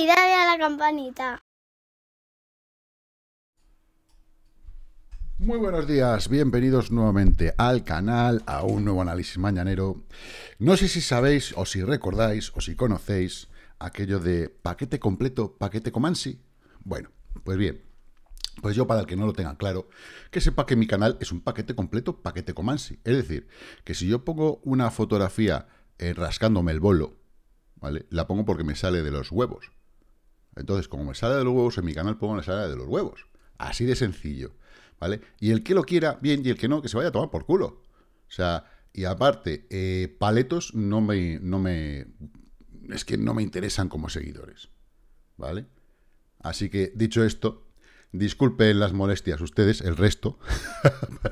y dale a la campanita. Muy buenos días, bienvenidos nuevamente al canal, a un nuevo análisis mañanero. No sé si sabéis o si recordáis o si conocéis aquello de paquete completo, paquete comansi. Bueno, pues bien, pues yo para el que no lo tenga claro, que sepa que mi canal es un paquete completo, paquete comansi. Es decir, que si yo pongo una fotografía eh, rascándome el bolo ¿vale? La pongo porque me sale de los huevos. Entonces, como me sale de los huevos, en mi canal pongo la sala de los huevos. Así de sencillo, ¿vale? Y el que lo quiera, bien, y el que no, que se vaya a tomar por culo. O sea, y aparte, eh, paletos no no me... Es que no me interesan como seguidores, ¿vale? Así que, dicho esto, Disculpen las molestias ustedes, el resto,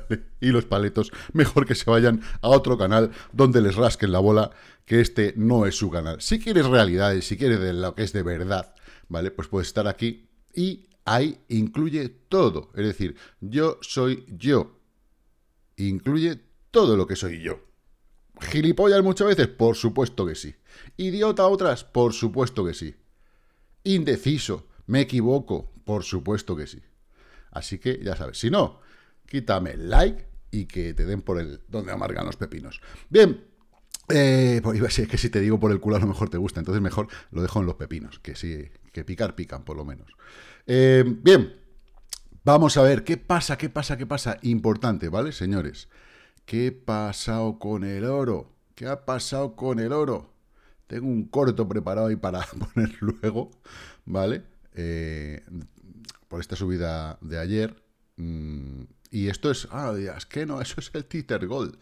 y los paletos, mejor que se vayan a otro canal donde les rasquen la bola, que este no es su canal. Si quieres realidades, si quieres de lo que es de verdad, ¿vale? Pues puedes estar aquí y ahí incluye todo. Es decir, yo soy yo. Incluye todo lo que soy yo. ¿Gilipollas muchas veces? Por supuesto que sí. ¿Idiota otras? Por supuesto que sí. Indeciso, me equivoco, por supuesto que sí. Así que ya sabes, si no, quítame el like y que te den por el donde amargan los pepinos. Bien, eh, pues iba a que si te digo por el culo a lo mejor te gusta, entonces mejor lo dejo en los pepinos, que sí, que picar pican por lo menos. Eh, bien, vamos a ver qué pasa, qué pasa, qué pasa. Importante, ¿vale, señores? ¿Qué ha pasado con el oro? ¿Qué ha pasado con el oro? Tengo un corto preparado ahí para poner luego, ¿vale? Eh, por esta subida de ayer. Mm, y esto es, ah, es que no, eso es el Titer Gold.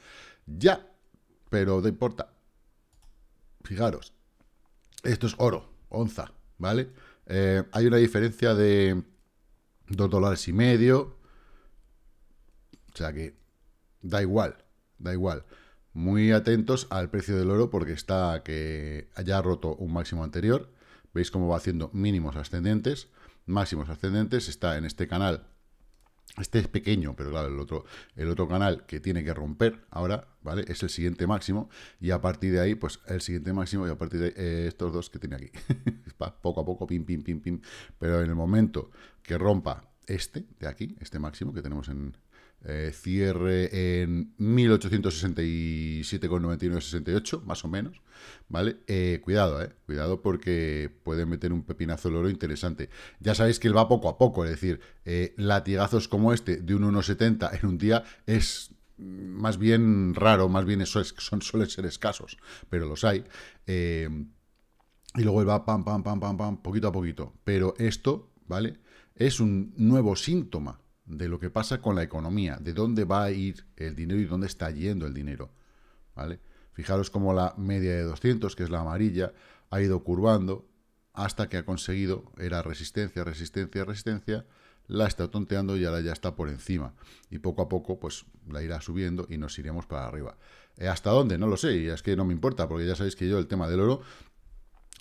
Ya, pero no importa. Fijaros, esto es oro, onza, ¿vale? Eh, hay una diferencia de ...dos dólares y medio. O sea que da igual, da igual. Muy atentos al precio del oro porque está que haya roto un máximo anterior. Veis cómo va haciendo mínimos ascendentes máximos ascendentes está en este canal. Este es pequeño, pero claro, el otro, el otro canal que tiene que romper ahora, ¿vale? Es el siguiente máximo y a partir de ahí, pues el siguiente máximo y a partir de eh, estos dos que tiene aquí. poco a poco, pim, pim, pim, pim. Pero en el momento que rompa este de aquí, este máximo que tenemos en, eh, cierre en 1867,9968, más o menos, ¿vale? Eh, cuidado, eh, Cuidado porque puede meter un pepinazo de oro interesante. Ya sabéis que él va poco a poco, es decir, latigazos como este de un 1,70 en un día es más bien raro, más bien eso son, suelen ser escasos, pero los hay. y luego él va pam, pam, pam, pam, pam, poquito a poquito. Pero esto, ¿vale? Es un nuevo síntoma de lo que pasa con la economía, de dónde va a ir el dinero y dónde está yendo el dinero. ¿vale? Fijaros cómo la media de 200, que es la amarilla, ha ido curvando hasta que ha conseguido, era resistencia, resistencia, resistencia, la está tonteando y ahora ya está por encima. Y poco a poco, pues la irá subiendo y nos iremos para arriba. Eh, ¿Hasta dónde? No lo sé, y es que no me importa, porque ya sabéis que yo el tema del oro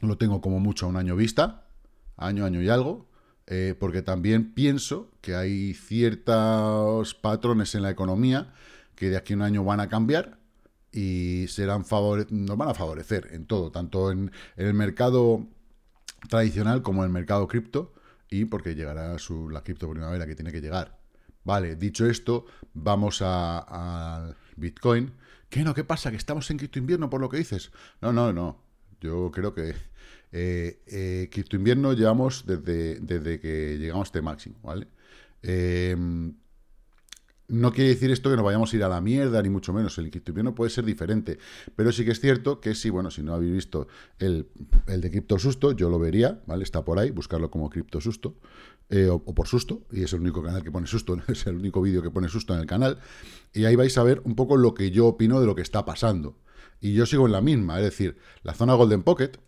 lo tengo como mucho a un año vista, año, año y algo, eh, porque también pienso que hay ciertos patrones en la economía que de aquí a un año van a cambiar y serán nos van a favorecer en todo, tanto en, el mercado tradicional como en el mercado cripto, y porque llegará la cripto primavera que tiene que llegar. Vale, dicho esto, vamos al Bitcoin. ¿Qué no? ¿Qué pasa? ¿Que estamos en cripto invierno por lo que dices? No, no, no. Yo creo que eh, eh Invierno llevamos desde, desde que llegamos a este máximo, ¿vale? Em, no quiere decir esto que nos vayamos a ir a la mierda, ni mucho menos. El cripto invierno puede ser diferente. Pero sí que es cierto que sí, bueno, si no habéis visto el, de cripto susto, yo lo vería, ¿vale? Está por ahí, buscarlo como cripto susto. Eh, o, por susto, y es el único canal que pone susto, es el único vídeo que pone susto en el canal. Y ahí vais a ver un poco lo que yo opino de lo que está pasando. Y yo sigo en la misma, es decir, la zona Golden Pocket,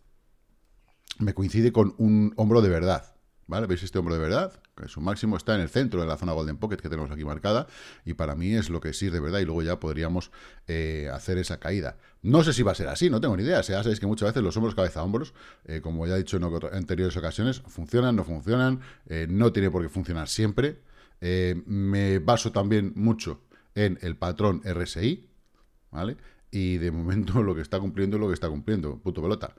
me coincide con un hombro de verdad. ¿Vale? ¿Veis este hombro de verdad? Que su máximo está en el centro de la zona Golden Pocket que tenemos aquí marcada y para mí es lo que sí de verdad y luego ya podríamos eh, hacer esa caída. No sé si va a ser así, no tengo ni idea. ya sabéis que muchas veces los hombros cabeza hombros, eh, como ya he dicho en anteriores ocasiones, funcionan, no funcionan, eh, no tiene por qué funcionar siempre. me baso también mucho en el patrón RSI, ¿vale? y de momento lo que está cumpliendo es lo que está cumpliendo, puto pelota.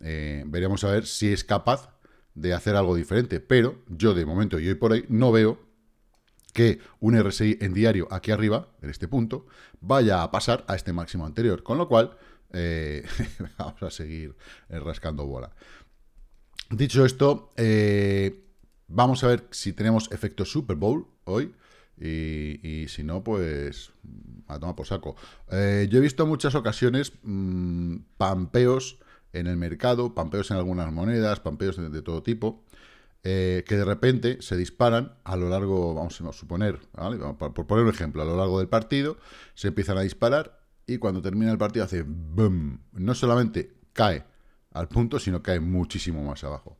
Eh, veremos a ver si es capaz de hacer algo diferente, pero yo de momento y hoy por hoy no veo que un RSI en diario aquí arriba, en este punto, vaya a pasar a este máximo anterior, con lo cual eh, vamos a seguir eh, rascando bola. Dicho esto, vamos a ver si tenemos efecto Super Bowl hoy. Y, si no, pues a tomar por saco. Eh, yo he visto muchas ocasiones mm, pampeos en el mercado, pampeos en algunas monedas, pampeos de, todo tipo, eh, que de repente se disparan a lo largo, vamos a suponer, ¿vale? por, poner un ejemplo, a lo largo del partido se empiezan a disparar y cuando termina el partido hace ¡Bum! No solamente cae al punto, sino cae muchísimo más abajo.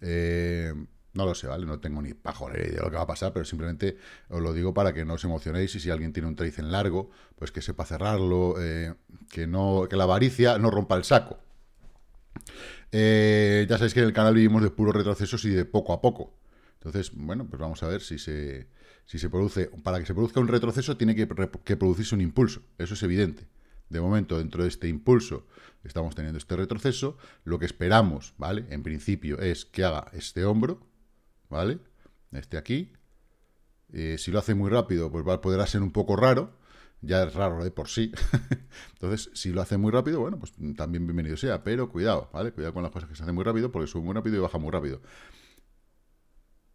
Eh, no lo sé, ¿vale? No tengo ni pajolera idea de lo que va a pasar, pero simplemente os lo digo para que no os emocionéis y si alguien tiene un trade en largo, pues que sepa cerrarlo, eh, que, no, que la avaricia no rompa el saco. Eh, ya sabéis que en el canal vivimos de puros retrocesos y de poco a poco. Entonces, bueno, pues vamos a ver si se, si se produce... Para que se produzca un retroceso tiene que, que producirse un impulso, eso es evidente. De momento, dentro de este impulso, estamos teniendo este retroceso. Lo que esperamos, ¿vale? En principio, es que haga este hombro, ¿vale? Este aquí. Eh, si lo hace muy rápido, pues va, podrá ser un poco raro. Ya es raro de por sí. Entonces, si lo hace muy rápido, bueno, pues también bienvenido sea. Pero cuidado, ¿vale? Cuidado con las cosas que se hacen muy rápido, porque sube muy rápido y baja muy rápido.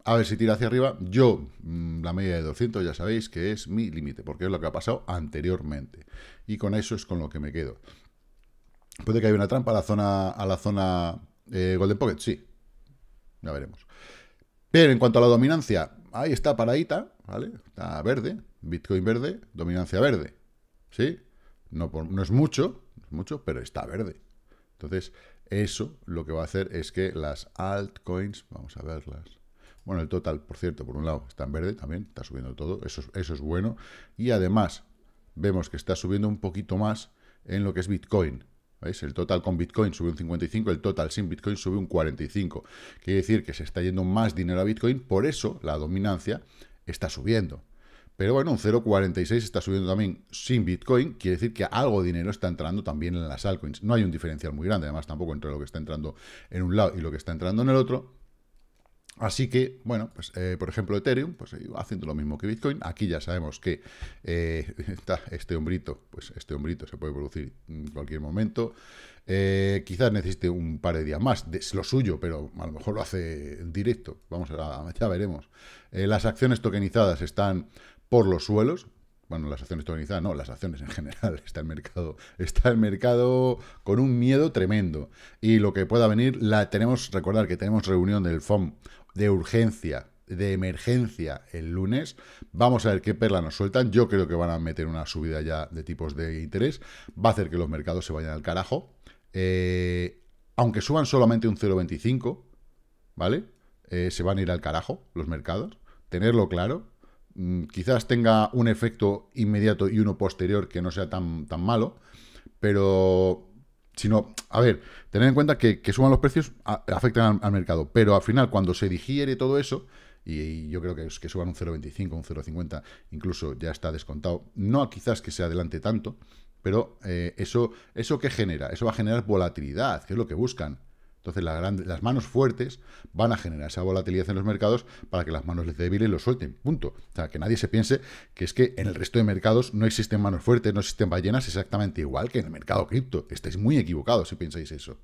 A ver si tira hacia arriba. Yo, mm, la media de 200, ya sabéis que es mi límite, porque es lo que ha pasado anteriormente. Y con eso es con lo que me quedo. ¿Puede que haya una trampa a la zona, a la zona eh, Golden Pocket? Sí. Ya veremos. Pero en cuanto a la dominancia, ahí está paradita, ¿vale? Está verde, Bitcoin verde, dominancia verde, ¿sí? No, no es mucho, es mucho, pero está verde. Entonces, eso lo que va a hacer es que las altcoins, vamos a verlas, bueno, el total, por cierto, por un lado está en verde también, está subiendo todo, eso, eso es bueno. Y además, vemos que está subiendo un poquito más en lo que es Bitcoin, ¿Veis? El total con Bitcoin sube un 55, el total sin Bitcoin sube un 45. Quiere decir que se está yendo más dinero a Bitcoin, por eso la dominancia está subiendo. Pero bueno, un 0,46 está subiendo también sin Bitcoin, quiere decir que algo de dinero está entrando también en las altcoins. No hay un diferencial muy grande, además tampoco entre lo que está entrando en un lado y lo que está entrando en el otro. Así que, bueno, pues eh, por ejemplo Ethereum, pues eh, haciendo lo mismo que Bitcoin, aquí ya sabemos que eh, está este hombrito, pues este hombrito se puede producir en cualquier momento, quizás necesite un par de días más, es lo suyo, pero a lo mejor lo hace directo, vamos a, ya veremos. las acciones tokenizadas están por los suelos, bueno, las acciones tokenizadas, no, las acciones en general, está el mercado, está el mercado con un miedo tremendo. Y lo que pueda venir, la tenemos, recordar que tenemos reunión del FOM de urgencia, de emergencia el lunes. Vamos a ver qué perla nos sueltan. Yo creo que van a meter una subida ya de tipos de interés. Va a hacer que los mercados se vayan al carajo. Eh, aunque suban solamente un 0,25, ¿vale? Eh, se van a ir al carajo los mercados. Tenerlo claro. Mm, quizás tenga un efecto inmediato y uno posterior que no sea tan, tan malo, pero sino, a ver, tener en cuenta que, que suban los precios afectan al, mercado, pero al final cuando se digiere todo eso, y, yo creo que, es, que suban un 0,25, un 0,50, incluso ya está descontado, no quizás que se adelante tanto, pero eh, eso, ¿eso que genera? Eso va a generar volatilidad, que es lo que buscan. Entonces las manos fuertes van a generar esa volatilidad en los mercados para que las manos débiles lo suelten. Punto. O sea, que nadie se piense que es que en el resto de mercados no existen manos fuertes, no existen ballenas exactamente igual que en el mercado cripto. Estáis muy equivocados si pensáis eso.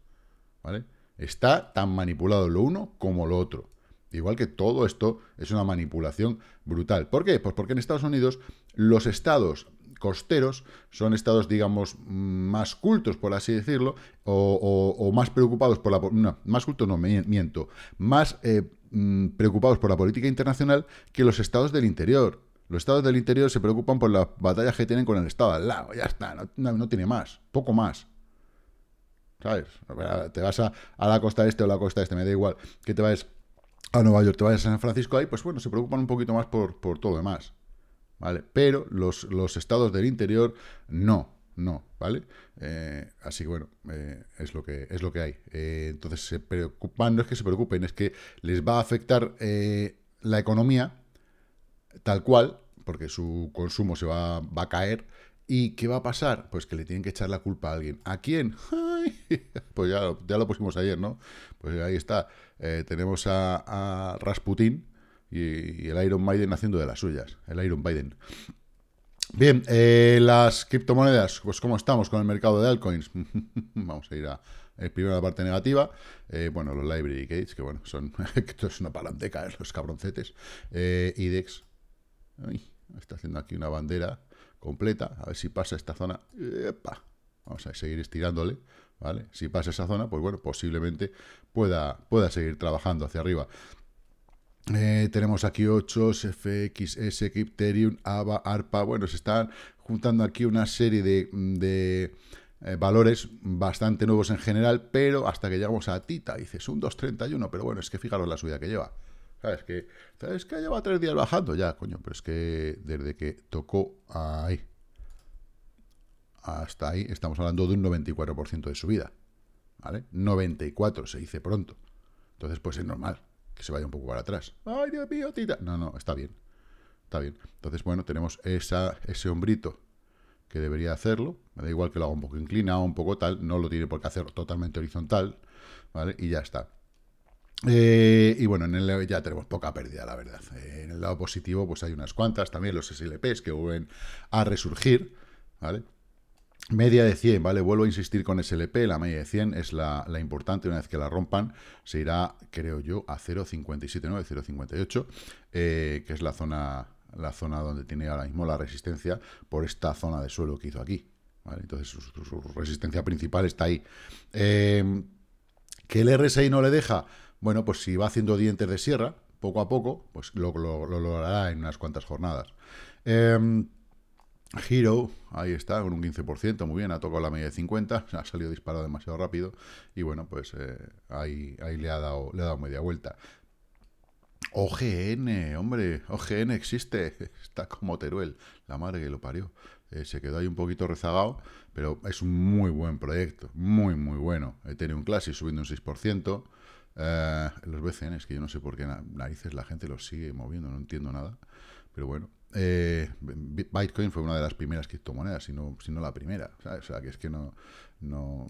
¿Vale? Está tan manipulado lo uno como lo otro. Igual que todo esto es una manipulación brutal. ¿Por qué? Pues porque en Estados Unidos los estados costeros, son estados, digamos, más cultos, por así decirlo, o, más preocupados por la... más cultos no, miento, más eh, mm, preocupados por la política internacional que los estados del interior. Los estados del interior se preocupan por las batallas que tienen con el estado al lado, ya está, no, tiene más, poco más. ¿Sabes? Te vas a, la costa este o la costa este, me da igual, que te vayas a Nueva York, te vayas a San Francisco, ahí, pues bueno, se preocupan un poquito más por, por todo lo demás. ¿vale? Pero los, estados del interior no, no, ¿vale? Eh, así que bueno, eh, es, lo que, es lo que hay. Eh, entonces se preocupan, no es que se preocupen, es que les va a afectar la economía tal cual, porque su consumo se va, a caer. ¿Y qué va a pasar? Pues que le tienen que echar la culpa a alguien. ¿A quién? Pues ya, lo pusimos ayer, ¿no? Pues ahí está. tenemos a, a y, el Iron Biden haciendo de las suyas, el Iron Biden. Bien, eh, las criptomonedas, pues cómo estamos con el mercado de altcoins. Vamos a ir a eh, primero la parte negativa. Eh, bueno, los library gates, que bueno, son esto es una palanteca, eh, los cabroncetes. IDEX. está haciendo aquí una bandera completa. A ver si pasa esta zona. ¡Epa! Vamos a seguir estirándole. ¿Vale? Si pasa esa zona, pues bueno, posiblemente pueda, pueda seguir trabajando hacia arriba. Eh, tenemos aquí 8, FXS, Kipterium, ABA, ARPA. Bueno, se están juntando aquí una serie de, eh, valores bastante nuevos en general, pero hasta que llegamos a Tita, dices un 2.31, pero bueno, es que fijaros la subida que lleva. ¿Sabes que ¿Sabes que lleva tres días bajando? Ya, coño, pero es que desde que tocó ahí hasta ahí estamos hablando de un 94% de subida. ¿Vale? 94 se dice pronto. Entonces, pues es normal que se vaya un poco para atrás. ¡Ay, Dios mío, tita! No, no, está bien. Está bien. Entonces, bueno, tenemos esa, ese hombrito que debería hacerlo. Me da igual que lo haga un poco inclinado, un poco tal. No lo tiene por qué hacer totalmente horizontal. ¿Vale? Y ya está. Eh, y bueno, en el ya tenemos poca pérdida, la verdad. en el lado positivo, pues hay unas cuantas. También los SLPs que vuelven a resurgir. ¿Vale? Media de 100, ¿vale? Vuelvo a insistir con SLP, la media de 100 es la, importante, una vez que la rompan se irá, creo yo, a 0,579, 0,58, eh, que es la zona, la zona donde tiene ahora mismo la resistencia por esta zona de suelo que hizo aquí, Entonces su, resistencia principal está ahí. Em, ¿Que el RSI no le deja? Bueno, pues si va haciendo dientes de sierra, poco a poco, pues lo, logrará en unas cuantas jornadas. Em, Hero, ahí está, con un 15%, muy bien, ha tocado la media de 50, ha salido disparado demasiado rápido y bueno, pues eh, ahí, ahí le, ha dado, le ha dado media vuelta. OGN, hombre, OGN existe, está como Teruel, la madre que lo parió. Eh, se quedó ahí un poquito rezagado, pero es un muy buen proyecto, muy, muy bueno. Eh, tenido un Classic subiendo un 6%. los los es que yo no sé por qué narices la gente los sigue moviendo, no entiendo nada, pero bueno, eh, Bitcoin fue una de las primeras criptomonedas, si no, la primera. O sea, que es que no. no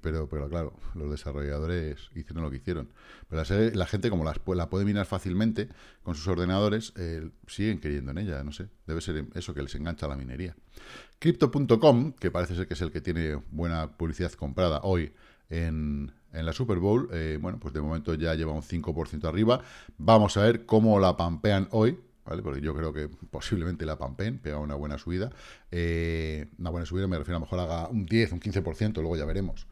pero, pero claro, los desarrolladores hicieron lo que hicieron. Pero eh, la, gente, como la puede minar fácilmente con sus ordenadores, eh, siguen creyendo en ella. No sé, debe ser eso que les engancha la minería. Crypto.com, que parece ser que es el que tiene buena publicidad comprada hoy en, en la Super Bowl, bueno, pues de momento ya lleva un 5% arriba. Vamos a ver cómo la pampean hoy ¿vale? Porque yo creo que posiblemente la Pampen pega una buena subida. Eh, una buena subida me refiero a lo mejor haga un 10, un 15%, luego ya veremos.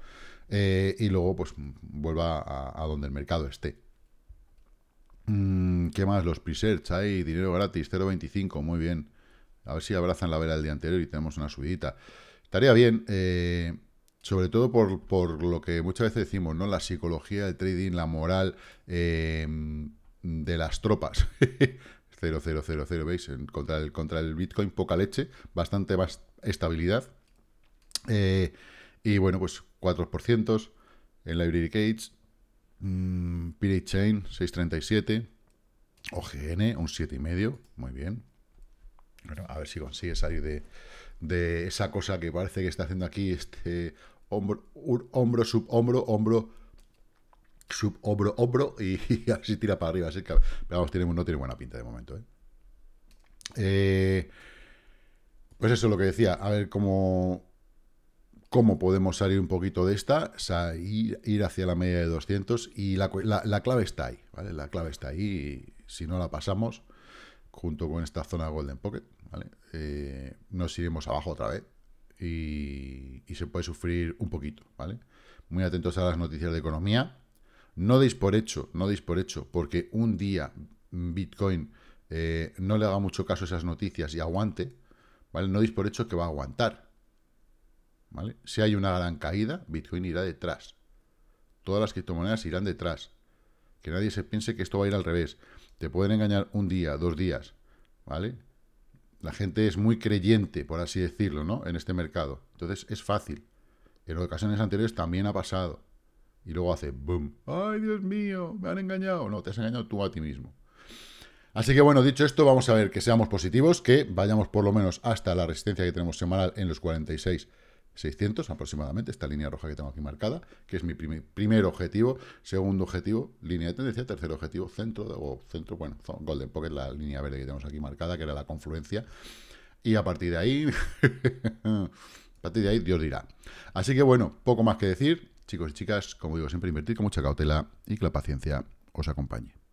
Eh, y luego pues vuelva a, donde el mercado esté. Mm, ¿Qué más? Los pre ahí dinero gratis, 0.25, muy bien. A ver si abrazan la vela del día anterior y tenemos una subidita. Estaría bien, eh, sobre todo por, lo que muchas veces decimos, ¿no? La psicología, el trading, la moral de las tropas. 0000 ¿veis? En, contra, el, contra el Bitcoin, poca leche, bastante más estabilidad. Eh, y bueno, pues 4% en Library Gates, mm, Pirate Chain 637, OGN un 7,5, muy bien. a ver si consigue salir de, de esa cosa que parece que está haciendo aquí este hombro, un hombro, sub hombro, hombro sub obro obro y, así tira para arriba. Así que, vamos, no tiene buena pinta de momento. ¿eh? Eh, pues eso es lo que decía. A ver cómo, cómo podemos salir un poquito de esta, ir, hacia la media de 200 y la, clave está ahí. La clave está ahí si no la pasamos junto con esta zona Golden Pocket, eh, nos iremos abajo otra vez y, y se puede sufrir un poquito, ¿vale? Muy atentos a las noticias de economía, no deis por hecho, no deis por hecho, porque un día Bitcoin eh, no le haga mucho caso a esas noticias y aguante, ¿vale? No deis por hecho que va a aguantar. ¿Vale? Si hay una gran caída, Bitcoin irá detrás. Todas las criptomonedas irán detrás. Que nadie se piense que esto va a ir al revés. Te pueden engañar un día, dos días, ¿vale? La gente es muy creyente, por así decirlo, ¿no? En este mercado. Entonces es fácil. En ocasiones anteriores también ha pasado y luego hace boom. ¡Ay, Dios mío! ¡Me han engañado! No, te has engañado tú a ti mismo. Así que bueno, dicho esto, vamos a ver que seamos positivos, que vayamos por lo menos hasta la resistencia que tenemos semanal en los 46,600 aproximadamente, esta línea roja que tengo aquí marcada, que es mi primer objetivo, segundo objetivo, línea de tendencia, tercer objetivo, centro, de, o centro, bueno, Golden Pocket, la línea verde que tenemos aquí marcada, que era la confluencia, y a partir de ahí, a partir de ahí Dios dirá. Así que bueno, poco más que decir, Chicos y chicas, como digo, siempre invertir con mucha cautela y que la paciencia os acompañe.